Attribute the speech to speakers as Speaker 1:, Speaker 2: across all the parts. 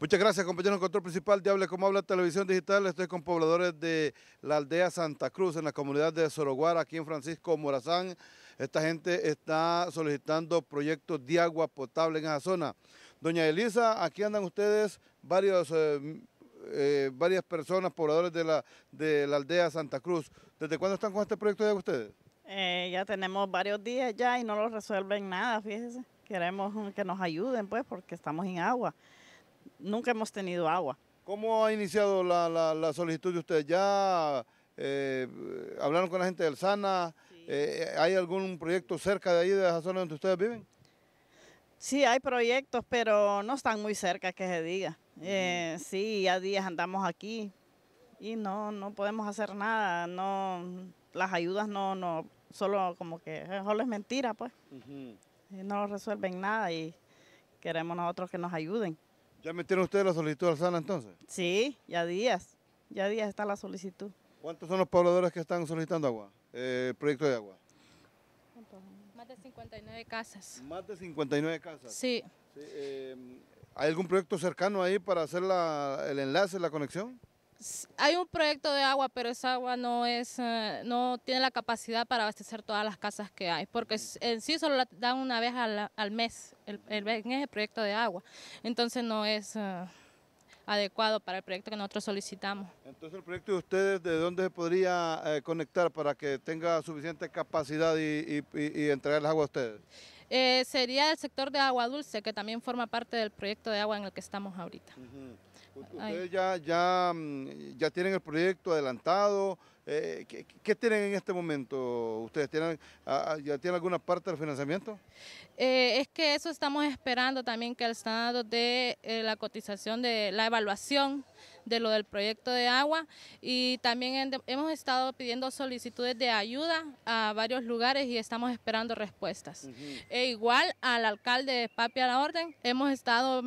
Speaker 1: Muchas gracias, compañeros control principal de Hable Como Habla Televisión Digital. Estoy con pobladores de la aldea Santa Cruz, en la comunidad de Soroguar, aquí en Francisco Morazán. Esta gente está solicitando proyectos de agua potable en esa zona. Doña Elisa, aquí andan ustedes varios, eh, eh, varias personas, pobladores de la, de la aldea Santa Cruz. ¿Desde cuándo están con este proyecto de agua ustedes?
Speaker 2: Eh, ya tenemos varios días ya y no lo resuelven nada, fíjense. Queremos que nos ayuden, pues, porque estamos en agua
Speaker 1: nunca hemos tenido agua. ¿Cómo ha iniciado la, la, solicitud de ustedes? ¿Ya eh, hablaron con la gente del SANA? Eh, eh, ¿Hay algún proyecto cerca de ahí, de esa zona donde ustedes viven? Sí, hay proyectos,
Speaker 2: pero no están muy cerca, que se diga. sí, ya días andamos aquí y no, no podemos hacer nada. No, las ayudas no, no, solo como que solo es mentira, pues. No no resuelven nada y queremos nosotros que nos ayuden.
Speaker 1: ¿Ya metieron ustedes la solicitud al SANA entonces?
Speaker 2: Sí, ya días. Ya días
Speaker 1: está la solicitud. ¿Cuántos son los pobladores que están solicitando agua? Eh, proyecto de agua.
Speaker 2: Más de 59 casas. Más de 59 casas. Sí.
Speaker 1: Eh, ¿Hay algún proyecto cercano ahí para hacer el enlace, la conexión?
Speaker 2: hay un proyecto de agua, pero esa agua no es, eh, no tiene la capacidad para abastecer todas las casas que hay, porque en sí solo la dan una vez al, mes el, en ese proyecto de agua. Entonces no es eh, adecuado para el proyecto que nosotros solicitamos.
Speaker 1: Entonces el proyecto de ustedes, ¿de dónde se podría eh, conectar para que tenga suficiente capacidad y, y, y entregar el agua a ustedes?
Speaker 2: Eh, sería el sector de agua dulce, que también forma parte del proyecto de agua en el que estamos ahorita.
Speaker 1: ¿Ustedes ya, ya, mm, ya tienen el proyecto adelantado? Eh, ¿qué, tienen en este momento? ¿Ustedes tienen, ah, ah, ya tienen alguna parte del financiamiento?
Speaker 2: Eh, es que eso estamos esperando también que el Estado dé eh, la cotización, de la evaluación de lo del proyecto de agua y también hemos estado pidiendo solicitudes de ayuda a varios lugares y estamos esperando respuestas. E igual al alcalde Papi a la Orden, hemos estado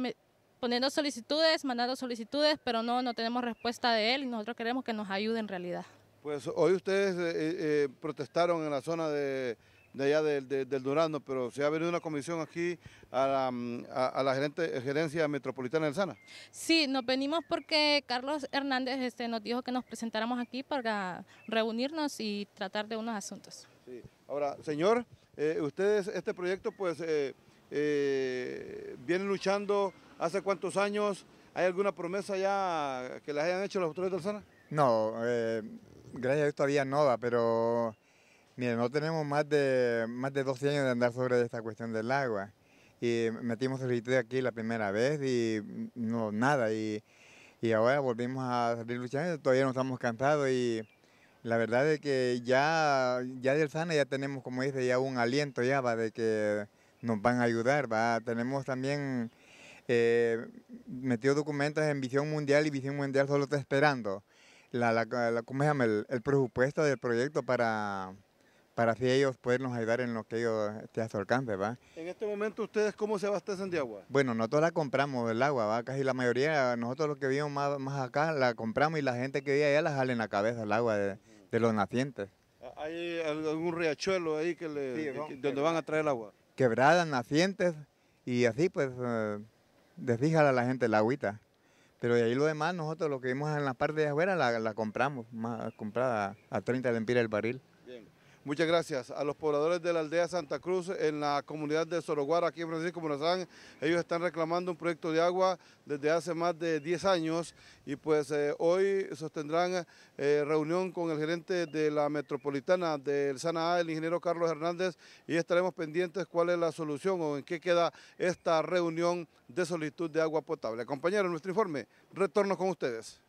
Speaker 2: poniendo solicitudes, mandando solicitudes, pero no, no tenemos respuesta de él y nosotros queremos que nos ayude en realidad.
Speaker 1: Pues hoy ustedes eh, eh, protestaron en la zona de, allá del Durano, pero se ha venido una comisión aquí mm, a la, gerente, gerencia metropolitana del Sana.
Speaker 2: Sí, nos venimos porque Carlos Hernández este, nos dijo que nos presentáramos aquí para reunirnos y tratar de unos asuntos.
Speaker 1: Ahora, señor, eh, ustedes este proyecto pues vienen luchando hace cuántos años, ¿hay alguna promesa ya que les hayan hecho los autores del Sana?
Speaker 3: No, eh, gracias a Dios todavía no va, pero no tenemos más de, más de 12 años de andar sobre esta cuestión del agua. Y metimos el solicitud aquí la primera vez y no, nada. Y, ahora volvimos a salir luchando, todavía no estamos cansados y la verdad es que ya, ya del SANA ya tenemos, como dice, ya un aliento ya va de que nos van a ayudar, va. Tenemos también eh, metido documentos en Visión Mundial y Visión Mundial solo está esperando la, la, ¿cómo se llama? El, presupuesto del proyecto para, para así ellos podernos ayudar en lo que ellos esté a alcance, ¿va?
Speaker 1: En este momento, ¿ustedes cómo se abastecen de agua?
Speaker 3: Bueno, nosotros la compramos, el agua, Casi la mayoría, nosotros los que vivimos más, acá, la compramos y la gente que vive allá la sale en la cabeza, el agua de, los nacientes.
Speaker 1: ¿Hay algún riachuelo ahí que le, donde van a traer el agua?
Speaker 3: Quebradas, nacientes y así pues eh, a la gente el agüita. Pero de ahí lo demás, nosotros lo que vimos en la parte de afuera la, la compramos, más comprada a 30 lempiras el barril.
Speaker 1: Muchas gracias a los pobladores de la aldea Santa Cruz en la comunidad de Soroguara, aquí en Francisco Morazán. Ellos están reclamando un proyecto de agua desde hace más de 10 años y pues eh, hoy sostendrán eh, reunión con el gerente de la metropolitana del SANA, el ingeniero Carlos Hernández, y estaremos pendientes cuál es la solución o en qué queda esta reunión de solicitud de agua potable. Compañeros, nuestro informe, retorno con ustedes.